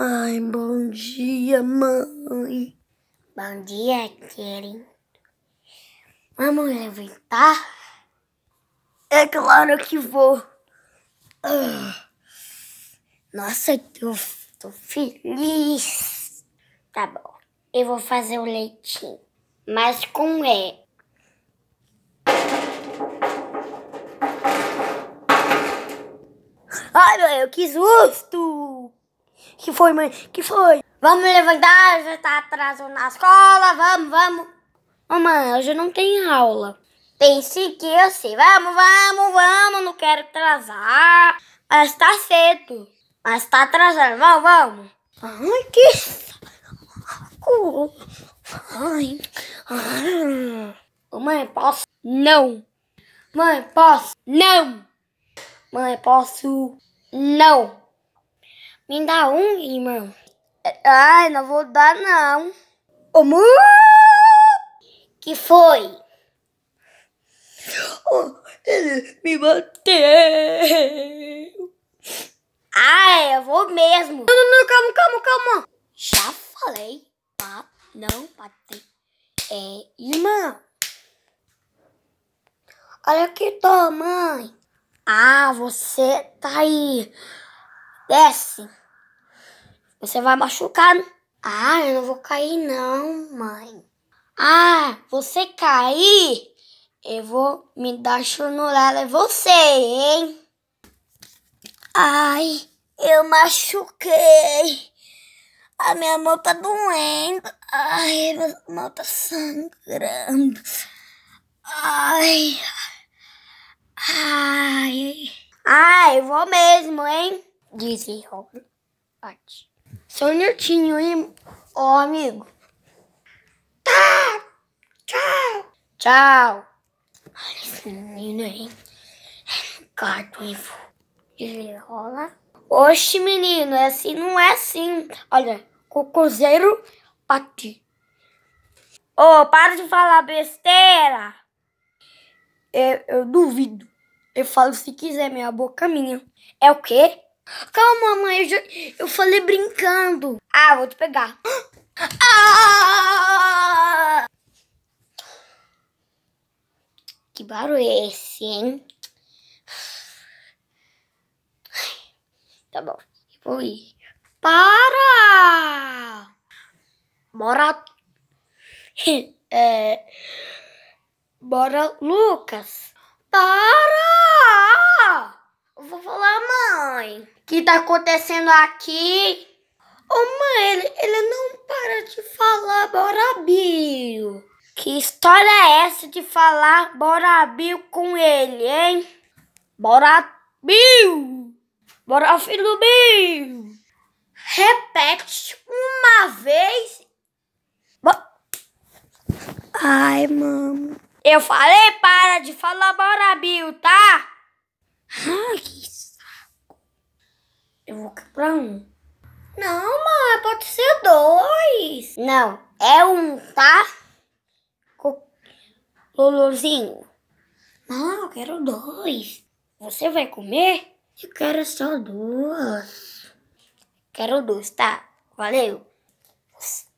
Ai, bom dia, mãe. Bom dia, querido. Vamos levantar? É claro que vou. Ah. Nossa, eu tô feliz. Tá bom. Eu vou fazer o leitinho, mas com E. Ai, meu, que susto! Que foi, mãe? Que foi? Vamos levantar, já tá atraso na escola, vamos, vamos. Mamãe, hoje não tem aula. Pensei que eu sei, vamos, vamos, vamos, não quero atrasar. Mas tá cedo, mas tá atrasando, vamos, vamos. Ai, que saco. Ai, mãe, posso? Não. Mãe, posso? Não. Mãe, posso? Não. Me dá um, irmão. Ai, não vou dar, não. Ô, Que foi? Oh, ele me bateu. Ah, eu vou mesmo. Não, não, não, calma, calma, calma. Já falei pra não bater. É, irmão. Olha aqui, tua mãe. Ah, você tá aí. Desce. Você vai machucar. Ah, eu não vou cair não, mãe. Ah, você cair? Eu vou me dar chunurada em você, hein? Ai, eu machuquei. A minha mão tá doendo. Ai, minha mão tá sangrando. Ai. Ai. Ai, ah, eu vou mesmo, hein? disse Robert. Seu Niltinho, hein, ô oh, amigo? Tá! Tchau! Tchau! Olha esse menino, hein? Gato, hein? Desenrola. Oxe, menino, é assim, não é assim. Olha, cocoseiro pra ti. Ô, oh, para de falar besteira! Eu, é, eu duvido. Eu falo se quiser, minha boca é minha. É o quê? Calma, mãe, eu, já... eu falei brincando. Ah, vou te pegar. Ah! Que barulho é esse, hein? Tá bom, vou ir. Para! Bora. é... Bora, Lucas. Para! Eu vou falar, mãe, o que tá acontecendo aqui? Ô oh, mãe, ele, ele não para de falar Borabio. Que história é essa de falar Borabio com ele, hein? Borabio! Bora, filho do meu! Repete uma vez. Bo Ai, mano. Eu falei para de falar Borabio, tá? Ah, que saco. Eu vou comprar um. Não, mãe, pode ser dois. Não, é um, tá? Luluzinho. Não, eu quero dois. Você vai comer? Eu quero só duas. Quero dois, tá? Valeu.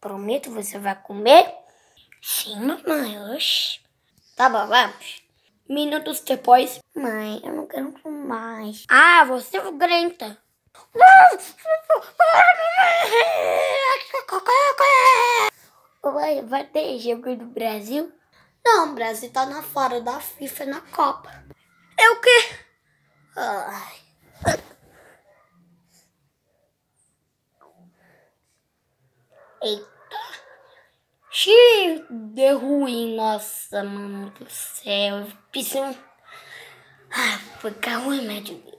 Prometo, você vai comer? Sim, mamãe. Oxi. Tá bom, vamos. Minutos depois. Mãe, eu não quero mais. Ah, você é grenta. Vai, vai ter jogo do Brasil? Não, o Brasil tá na fora da FIFA na Copa. É o quê? Ai. Eita. Xiii, deu ruim, nossa, mano do céu. Piscina. Ah, foi pegar um remédio dele.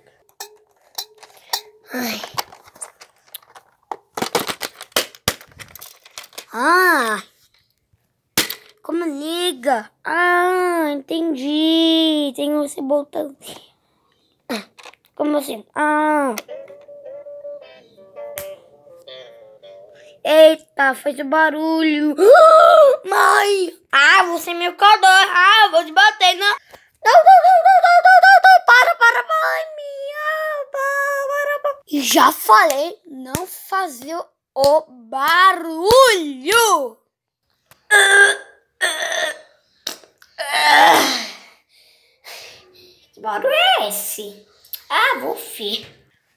Ai. Ah! Como liga? Ah, entendi. Tem você botando. Ah, como assim? Ah! Eita, fez barulho. Ah, mãe! falei não fazer o barulho. Que barulho é esse? Ah, vou ver.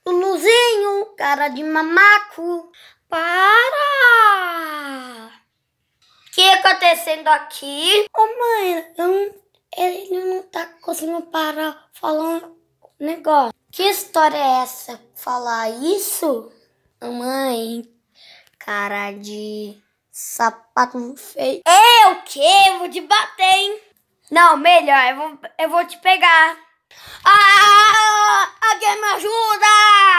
Luluzinho, cara de mamaco, para! O que acontecendo aqui? Ô oh, mãe, eu ele não tá conseguindo parar falando negócio. Que história é essa? Falar isso? Mãe, cara de sapato feio. Eu que vou te bater, hein? Não, melhor, eu vou, eu vou te pegar. Ah, alguém me ajuda!